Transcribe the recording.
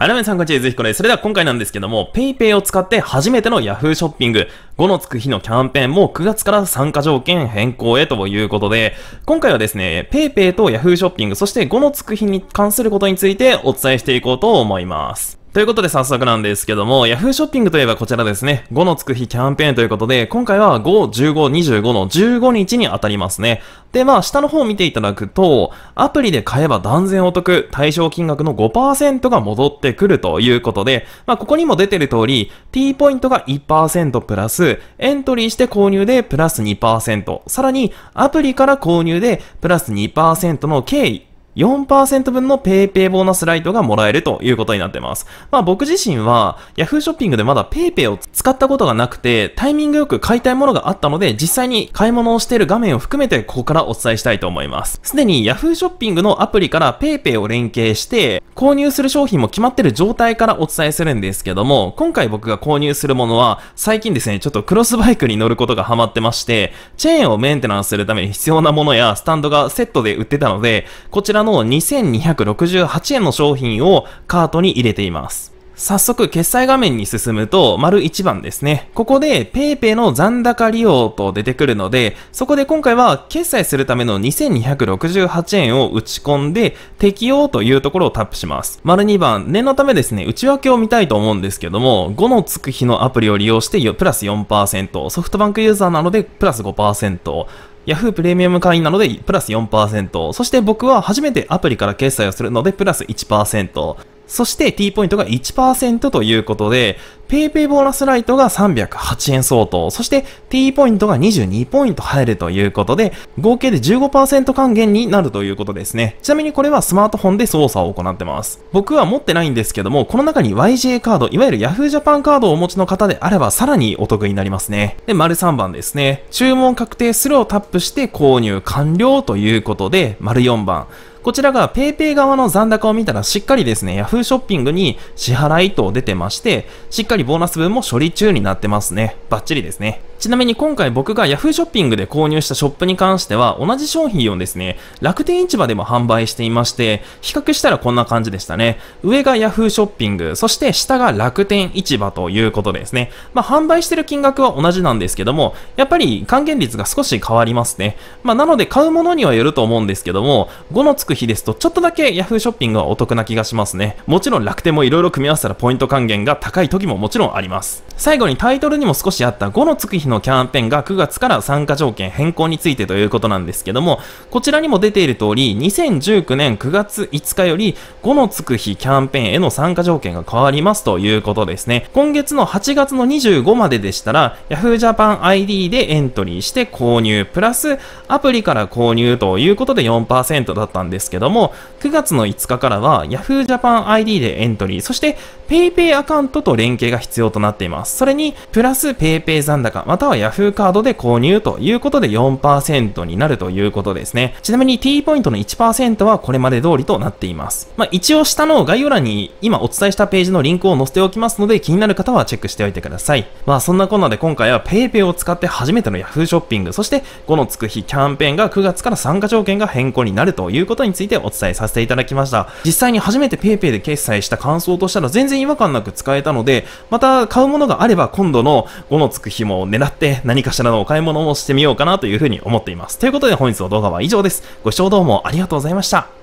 改めさんこんにちは、ゆずひこです。それでは今回なんですけども、PayPay を使って初めての Yahoo ショッピング、5のつく日のキャンペーンも9月から参加条件変更へということで、今回はですね、PayPay と Yahoo ショッピング、そして5のつく日に関することについてお伝えしていこうと思います。ということで早速なんですけども、Yahoo ショッピングといえばこちらですね、5のつく日キャンペーンということで、今回は5、15、25の15日に当たりますね。で、まあ、下の方を見ていただくと、アプリで買えば断然お得、対象金額の5%が戻ってくるということで、まあ、ここにも出てる通り、T ポイントが1%プラス、エントリーして購入でプラス2%、さらに、アプリから購入でプラス2%の計4%分の PayPay ボーナスライトがもらえるということになってます。まあ僕自身は Yahoo ショッピングでまだ PayPay を使ったことがなくて、タイミングよく買いたいものがあったので、実際に買い物をしている画面を含めてここからお伝えしたいと思います。すでに Yahoo ショッピングのアプリから PayPay を連携して、購入する商品も決まってる状態からお伝えするんですけども、今回僕が購入するものは、最近ですね、ちょっとクロスバイクに乗ることがハマってまして、チェーンをメンテナンスするために必要なものやスタンドがセットで売ってたので、こちらのの2268円の商品をカートに入れています。早速、決済画面に進むと、丸1番ですね。ここで、PayPay の残高利用と出てくるので、そこで今回は、決済するための2268円を打ち込んで、適用というところをタップします。丸2番、念のためですね、内訳を見たいと思うんですけども、5のつく日のアプリを利用して、プラス4%、ソフトバンクユーザーなので、プラス5%、Yahoo プレミアム会員なのでプラス4%。そして僕は初めてアプリから決済をするのでプラス1%。そして T ポイントが1%ということで、PayPay ボーナスライトが308円相当、そして T ポイントが22ポイント入るということで、合計で15%還元になるということですね。ちなみにこれはスマートフォンで操作を行ってます。僕は持ってないんですけども、この中に YJ カード、いわゆる Yahoo Japan カードをお持ちの方であればさらにお得になりますね。で、丸3番ですね。注文確定するをタップして購入完了ということで、丸4番。こちらが PayPay 側の残高を見たらしっかりですね、Yahoo ショッピングに支払いと出てまして、しっかりりボーナス分も処理中になってますね。バッチリですね。ちなみに今回僕が Yahoo ショッピングで購入したショップに関しては同じ商品をですね、楽天市場でも販売していまして、比較したらこんな感じでしたね。上が Yahoo ショッピング、そして下が楽天市場ということですね。まあ販売してる金額は同じなんですけども、やっぱり還元率が少し変わりますね。まあなので買うものにはよると思うんですけども、5のつく日ですとちょっとだけ Yahoo ショッピングはお得な気がしますね。もちろん楽天も色々組み合わせたらポイント還元が高い時ももちろんあります。最後にタイトルにも少しあった5のつく日のキャンペーンが9月から参加条件変更についてということなんですけども、こちらにも出ている通り、2019年9月5日より5のつく日キャンペーンへの参加条件が変わりますということですね。今月の8月の25まででしたら、Yahoo Japan ID でエントリーして購入、プラスアプリから購入ということで4%だったんですけども、9月の5日からは Yahoo Japan ID でエントリー、そして PayPay アカウントと連携が必要となっています。それに、プラス PayPay 残高、または Yahoo カードで購入ということで4%になるということですね。ちなみに T ポイントの1%はこれまで通りとなっています。まあ、一応下の概要欄に今お伝えしたページのリンクを載せておきますので、気になる方はチェックしておいてください。まあ、そんなこんなで今回は PayPay を使って初めての Yahoo ショッピング、そして5のつく日キャンペーンが9月から参加条件が変更になるということについてお伝えさせていただきました。実際に初めて PayPay で決済した感想としたら全然違和感なく使えたので、また買うものがあれば今度の5のつく日も狙って何かしらのお買い物をしてみようかなというふうに思っています。ということで本日の動画は以上です。ご視聴どうもありがとうございました。